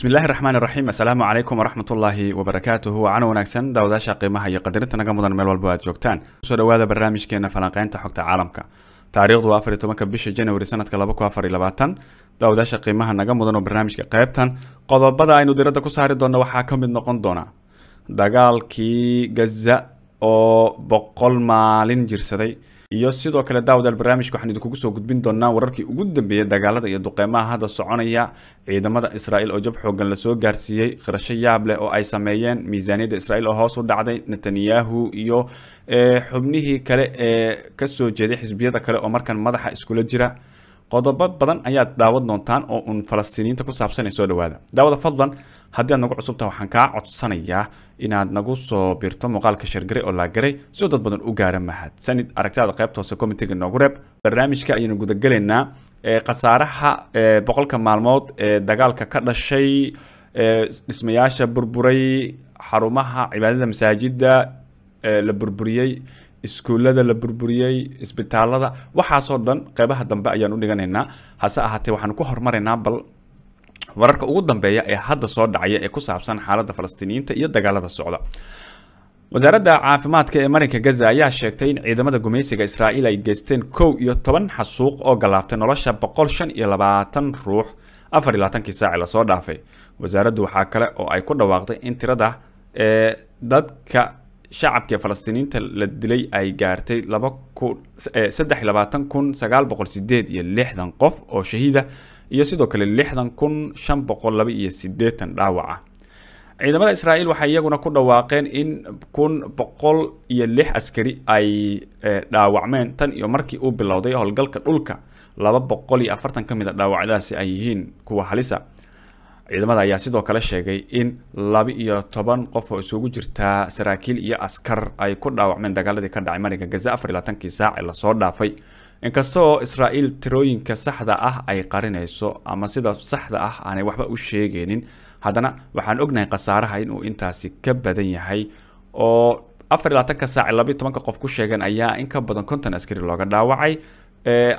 bismillahi raxmaan iraxiim assalaamu calaykum waraxmat wabarakaatuh wabarakaatuhu wanaagsan daawadaasha qiimaha iyo qadarinta naga mudan meel walba aad joogtaan kusoo dhawaada barnaamijkeena falanqeynta xogta caalamka taariikhdu afar iyo tobanka bisha januari sanadka laba kun afar iyo labaatan daawadaasha qiimaha naga mudan oo barnaamijka qaybtan qodobada aynu diradda ku saari doonno waxaa ka mid noqon doona dagaalkii gaza oo boqol maalin jirsaday iyo sidoo kale daawadaal barnaamijka waxaan idinkugu soo gudbin doonaa wararkii ugu dambeeyey dagaalada iyo duqeymaha hadda soconaya ciidamada israa'iil oo jab xoogan lasoo gaarsiiyey qirasho yaab leh oo ay sameeyeen miisaaniyadda israa'iil oo hoos u dhacday netanyahu iyo eh, xubnihii kale ee kasoo jeeday xisbiyada kale oo markan madaxa iskula jira qodobo badan ayaad daawad doontaan oo uun falastiiniyiinta ku saabsanay soo dhawaada daawada fadlan haddii aad nagu cusubta waxaan kaa codsanayaa inaad nagu soo birto muuqaalka shargaray oo laagaray soo dad badan u gaara mahadsanid aragtidaada qaybta hoose commitega noogu reeb barnaamijka ayaynu gudagelaynaa khasaaraha boqolka maalmood ee dagaalka ka dhashay dhismayaasha burburay xarumaha cibaadada masaajida la burburiyey iskuullada la burburiyey isbitaalada waxaasoo dhan qeybaha dambe ayaan u dhiganaynaa hase ahaatee waxaan ku hormaraynaa bal wararka ugu dambeeya ee hadda soo dhacaya ee ku saabsan xaaladda falastiiniyiinta iyo dagaalada socda wasaaradda caafimaadka ee marinka gaza ayaa sheegtay in ciidamada gumaysiga israa'iil ay geysteen kow iyo toban xasuuq oo galaabtay nolosha boqol shan iyo labaatan ruux afar iyo labaatankii saaci lasoo dhaafay wasaaraddu waxaa kale oo ay ku dhawaaqday in tirada ee dadka shacabka falastiiniinta la dilay ay gaartay laba kun saddex iyo labaatan kun sagaal boqol sideed iyo lixdan qof oo shahiida iyo sidoo kale lixdan kun shan boqol laba iyo sideetan dhaawaca ciidamada israa'iil waxay iyaguna ku dhawaaqeen in kun boqol iyo lix askari ay eh, dhaawacmeen tan iyo markii uu bilowday howlgalka dhulka laba boqol iyo afartan ka mid a ah dhaawacdaasi ay yihiin kuwa halisa ciidamada ayaa sidoo kale sheegay in laba iyo toban qof oo isugu jirtaa saraakiil iyo askar ay ku dhaawacmeen dagaaladii ka dhacay marinka gaza afar iyo labaatankii saac lasoo dhaafay inkastoo israa'iil tirooyinka saxda ah ay qarinayso ama sida saxda ah aanay waxba u sheegaynin haddana waxaan ognahay khasaaraha inuu intaasi ka badan yahay oo afar labaatanka saac labayo tobanka qof ku sheegeen ayaa in ka badan konton askari looga dhaawacay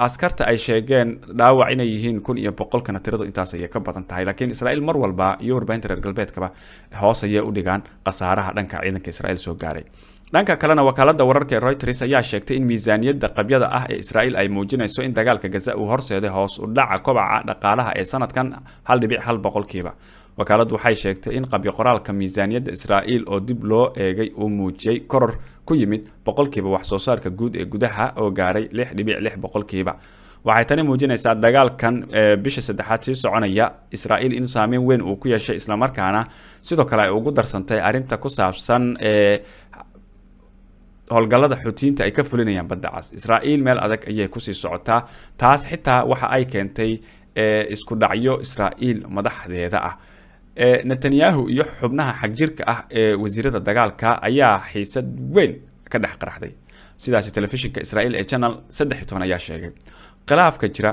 askarta ay sheegeen dhaawac inay yihiin kun iyo boqolkana tiradu intaas ayay ka badan tahay laakiin israa'iil mar walba iyo warbaahinta reer galbeedkaba hoos ayay u dhigaan khasaaraha dhanka ciidanka israa'iil soo gaaray dhanka kalena wakaalada wararka ee reuters ayaa sheegtay in miisaaniyadda qabyada ah ee israa'iil ay muujinayso in dagaalka gaza uu horseeday hoos u dhaca kobaca dhaqaalaha ee sanadkan hal dhibic hal boqolkiiba wakaaladdu waxay sheegtay in qabyoqoraalka miisaaniyadda israa'iil oo dib loo eegay uu muujiyey koror ku yimid boqolkiiba waxsoo saarka guud ee gudaha oo gaaray lix dhibic lix boqolkiiba waxay tani muujinaysaa dagaalkan bisha saddexaad sii soconaya israa'iil in saameyn weyn uu ku yeeshay islamarkaana sidoo kale ay ugu darsantay arrinta ku saabsan howlgallada xuutiyiinta ay ka fulinayaan baddacaas israa'iil meel adag ayay kusii socotaa taas xitaa waxa ay keentay eh, isku dhacyo israa'iil madaxdeeda ah eh, netanyahu iyo xubnaha xagjirka ah ee wasiirada dagaalka ayaa xiisad weyn ka dhex qaraxday sidaasi telefishinka israa'iil ee janal saddex iyo toban ayaa sheegay khilaafka jira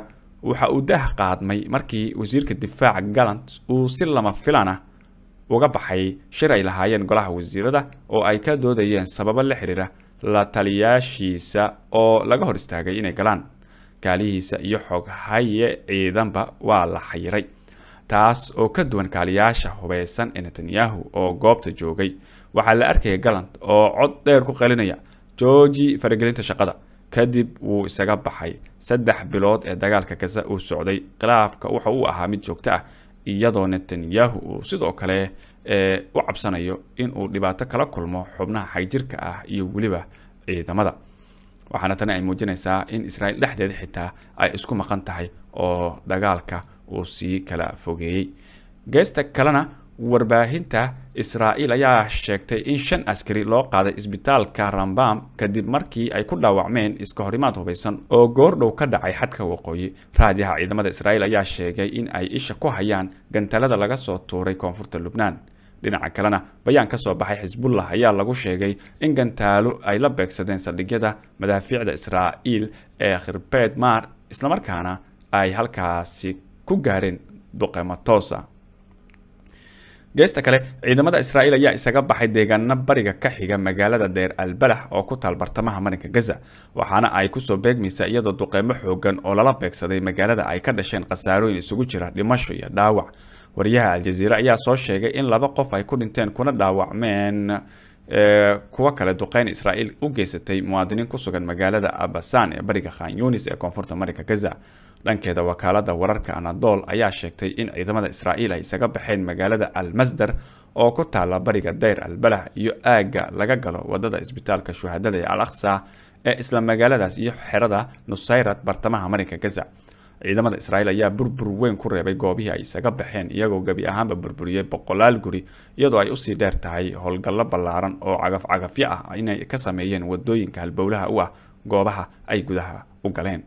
waxa uu daah qaadmay markii wasiirka difaaca gallant uu si lama filana uga baxay shir ay lahaayeen golaha wasiirada oo ay ka doodayeen sababo la xiriira la taliyaashiisa oo laga hor istaagay inay galaan kaalihiisa iyo xoghaye ciidanba waa la xayiray taas oo ka duwan kaaliyaasha hubeysan ee netanyahu oo goobta joogay waxaa la arkaya galant oo cod dheer ku qalinaya jooji faragelinta shaqada kadib wuu isaga baxay saddex bilood ee dagaalka gaza uu socday khilaafka wuxa uu ahaa mid joogto ah iyadoo netanyahu uu sidoo kale ee u cabsanayo inuu dhibaato kala kulmo xubnaha xagjirka ah iyo weliba ciidamada waxaana tani ay muujinaysaa in israa'iil dhexdeeda xitaa ay isku maqan tahay oo dagaalka uu sii kala fogeeyey geesta kalena warbaahinta israa'iil ayaa sheegtay in shan askari loo qaaday isbitaalka rambam kadib markii ay ku dhaawacmeen iska horimaad hubaysan oo goordhow ka dhacay xadka waqooyi raadiyaha ciidamada israa'iil ayaa sheegay in ay isha ku hayaan gantaalada laga soo tuuray koonfurta lubnaan dhinaca kalena bayaan kasoo baxay xisbullah ayaa lagu sheegay in gantaalo ay la beegsadeen saldhigyada madaafiicda israa'iil ee khirbeed maar islamarkaana ay halkaasi ku gaareen duqeymo toosa geesta kale ciidamada israa'iil ayaa isaga baxay deegaano bariga ka xiga magaalada deer albalax oo ku taal bartamaha marinka gaza waxaana ay kusoo beegmaysaa iyadoo duqeymo xoogan oo lala beegsaday magaalada ay ka dhasheen khasaarooyin isugu jira dhimasho iyo dhaawac wariyaha aljaziire ayaa soo sheegay in laba qof ay ku dhinteen kuna dhaawacmeen eh, kuwa kale duqeyn israa'iil u geysatay muwaadiniin ku sugan magaalada abasan ee bariga khan yunis ee koonfurta marinka gaza dhankeeda wakaalada wararka anadol ayaa sheegtay in ciidamada israa'iil ay isaga baxeen magaalada almasdar oo ku taala bariga dayr albalax iyo aagga laga galo wadada isbitaalka shuhadada ee al aksa ee isla magaaladaas iyo xerada nusayrat bartamaha marinka gaza ciidamada israa'iil ayaa burbur weyn ku reebay goobihii ay isaga baxeen iyagoo gebi ahaanba burburiyey boqolaal guri iyadoo ay usii dheer tahay howlgallo ballaaran oo cagafcagafyo ah inay ka sameeyeen wadooyinka halbowlaha u ah goobaha ay gudaha u galeen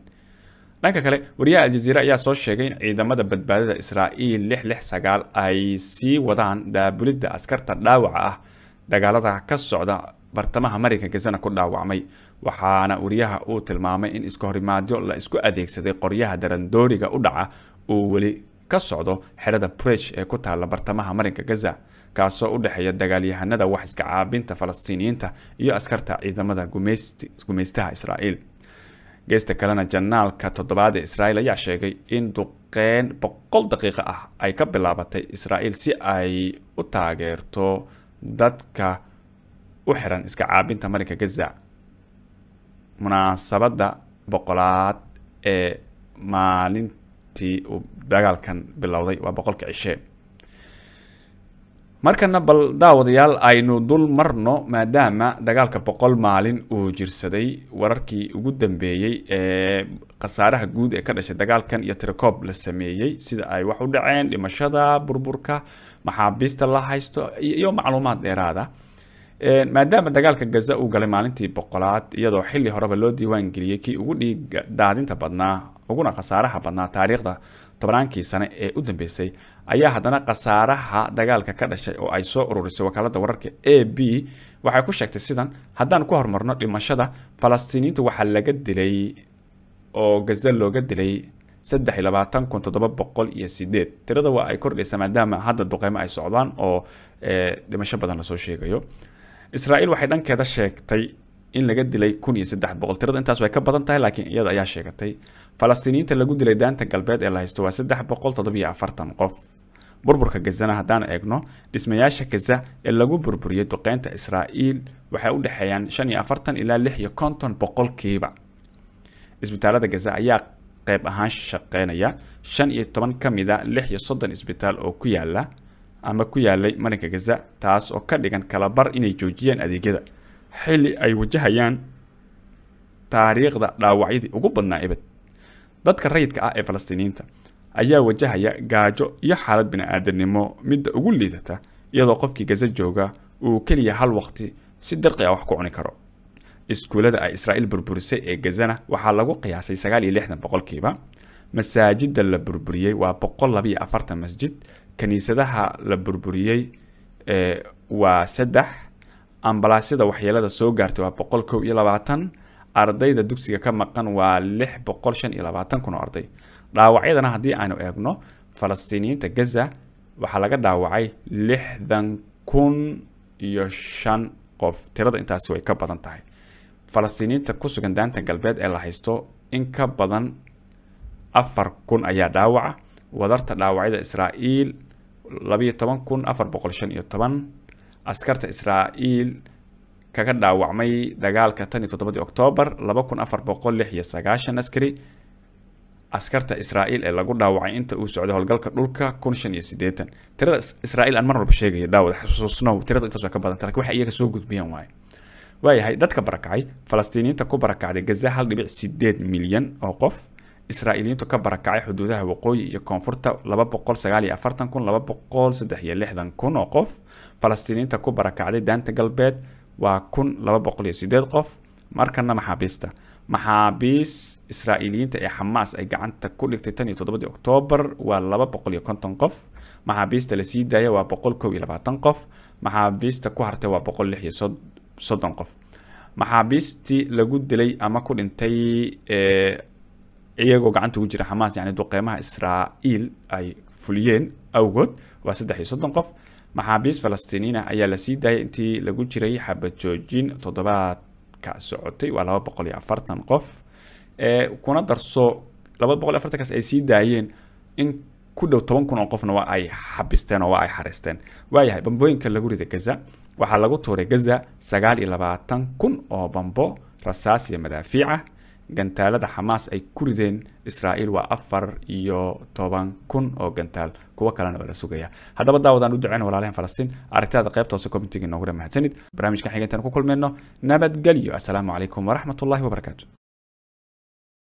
dhanka kale wariyaha aljaziira ayaa soo sheegay in ciidamada badbaadada israa'iil lix lix sagaal ay sii wadaan daabulidda askarta dhaawaca ah dagaalada ka socda bartamaha mareykanka sana ku dhaawacmay waxaana wariyaha uu tilmaamay in iska horimaadyo la isku adeegsaday qoryaha darandooriga u dhaca uu weli ka socdo xerada bresh ee ku taalla bartamaha marinka gaza kaasoo u dhexeeya dagaalyahanada wax iska falastiiniyiinta iyo askarta ciidamada gumaystaha israa'iil geesta kalena janaalka toddobaad ee israa'iil ayaa sheegay in duqeen boqol daqiiqo ah ay ka bilaabatay israa'iil si ay u taageerto dadka u xiran iska caabinta marinka gaza munaasabadda boqolaad ee maalintii uu dagaalkan bilowday waa boqolka cishe markana bal daawadayaal aynu dul marno maadaama dagaalka boqol maalin uu jirsaday wararkii ugu dambeeyey ee khasaaraha guud ee ka dhashay dagaalkan iyo tirikoob la sameeyey sida ay wax u dhaceen dhimashada burburka maxaabiista la haysto iyo macluumaad dheeraada maadaama dagaalka gaza uu galay maalintii boqolaad iyadoo xili horeba loo diiwaan diiwaangeliyey kii ugu dhiig daadinta badnaa uguna khasaaraha badnaa taariikhda tobnaankii sane ee u dambeysay ayaa haddana khasaaraha dagaalka ka dhashay oo ay soo ururisay wakaalada wararka a b waxay ku sheegtay sidan haddaan ku hormarno dhimashada falastiiniinta waxaa laga dilay oo gaza looga dilay saddex iyo labaatan kun toddoba boqol iyo sideed tirada waa ay kordhaysa maadaama hadda duqeymo ay socdaan oo dhimasho badan lasoo sheegayo israa'iil waxay dhankeeda sheegtay in laga dilay kun iyo saddex boqol tirada intaas way ka badan tahay laakiin iyada ayaa sheegatay falastiiniyiinta lagu dilay daanta galbeed ee la haysto waa saddex boqol toddobiyo afartan qof burburka gazana haddaan eegno dhismayaasha gaza ee lagu burburiyey duqeynta israa'iil waxay u dhexeeyaan shan iyo afartan ilaa lix iyo konton boqolkiiba isbitaalada gaza ayaa qeyb ahaan shaqeynaya shan iyo toban ka mida ah lix iyo soddon isbitaal oo ku yaala ama ku yaalay marinka gaza taas oo ka dhigan kalabar inay joojiyaan adeegyada xilli ay wajahayaan taariikhda dhaawacyadii ugu badnaa ebed dadka rayidka ah ee falastiiniinta ayaa wajahaya gaajo iyo xaalad bini-aadanimo midda ugu liidata iyadoo qofkii gaza jooga uu keliya hal waqti si dirqi ah wax ku cuni karo iskuullada ay israa'iil burburisay ee gazana waxaa lagu qiyaasay sagaal iyo lixdan boqolkiiba masaajidda la burburiyey waa boqol labiyo afartan masjid kaniisadaha la burburiyey waa saddex ambalaasyada waxyeelada soo gaartay waa boqol kow iyo labaatan ardayda dugsiga ka maqan waa lix boqol shan iyo labaatan kun oo arday dhaawacyadana haddii aynu eegno falastiiniyiinta gaza waxaa laga dhaawacay lixdan kun iyo shan qof tirada intaasi way ka badan tahay falastiiniyiinta ku sugan daanta galbeed ee la haysto in ka badan afar kun ayaa dhaawaca wadarta dhaawacyada israa'iil labayo toban kun afar boqol shan toban askarta israa'iil kaga dhaawacmay dagaalka tan iyo toddobadii oktoobar laba kun afar boqol lix iyo sagaashan askari askarta israa'iil ee lagu dhaawacay inta uu socday howlgalka dhulka kun shan iyo siddeetan tirada israa'iil aan mar walba sheegaya daawad xusuusnow tirada intaas waa ka badan tarak waxay iyaga soo gudbiyeen waaye waayahay dadka barakacay falastiiniyiinta ku barakacday gaza hal dhibic sideed milyan oo qof israa'iiliyiintu ka barakacay xuduudaha waqooyi iyo koonfurta laba boqol afartan kun laba boqol saddex iyo lixdan oo qof falastiiniinta ku barakacday daanta galbeed waa kun boqol iyo qof markana maxaabiista maxaabiis israa'iiliyiinta ee xamaas ay gacanta ku dhigtay oktoobar waa boqol iyo konton qof maxaabiista lasii daaya waa boqol iyo labaatan qof maxaabiista ku hartay waa boqol lix iyo soddon qof maxaabiistii lagu dilay ama ku dhintay iyagoo gacanta ugu jira xamaas yani duqeymaha israa'iil ay fuliyeen awgood waa saddex iyo soddon qof maxaabiist falastiiniin ah ayaa lasii daayay intii lagu jiray xabad joojin toddobaadka socotay waa laba boqol iyo afartan qof ee kuna darso laba boqol iyo afartankaas ay sii daayeen in ku dhow toban kun oo qofna waa ay xabisteen oo waa ay xaristeen waayahay bambooyinka lagu rida gaza waxaa lagu tuuray gaza sagaal iyo labaatan kun oo bambo rasaas iyo madaafiic ah gantaalada xamaas ay ku rideen israael waa afar iyo toban kun oo gantaal kuwo kalena waa la sugaya haddaba daawadaan u duceyn walaalehen falastiin aragtidaada qaybt hoose commitigii noogula mahadsanid barnaamijkan xigeentaan ku kulmeyno nabadgelyo assalaamu calaykum waraxmat ullahi wabarakaatu